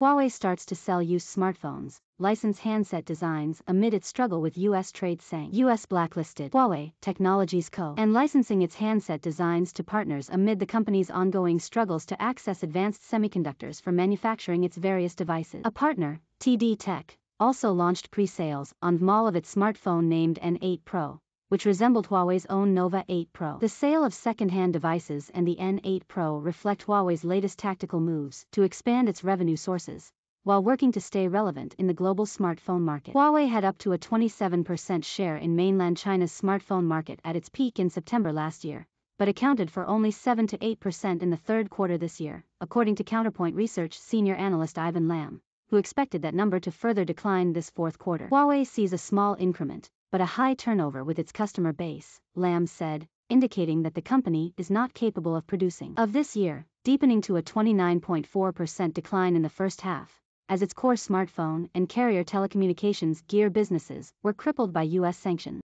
Huawei starts to sell used smartphones, license handset designs amid its struggle with U.S. trade sank. U.S. blacklisted Huawei Technologies Co. and licensing its handset designs to partners amid the company's ongoing struggles to access advanced semiconductors for manufacturing its various devices. A partner, TD Tech, also launched pre-sales on mall of its smartphone named N8 Pro which resembled Huawei's own Nova 8 Pro. The sale of second-hand devices and the N8 Pro reflect Huawei's latest tactical moves to expand its revenue sources, while working to stay relevant in the global smartphone market. Huawei had up to a 27% share in mainland China's smartphone market at its peak in September last year, but accounted for only 7 to 8% in the third quarter this year, according to Counterpoint Research senior analyst Ivan Lam, who expected that number to further decline this fourth quarter. Huawei sees a small increment but a high turnover with its customer base, Lam said, indicating that the company is not capable of producing. Of this year, deepening to a 29.4% decline in the first half, as its core smartphone and carrier telecommunications gear businesses were crippled by U.S. sanctions.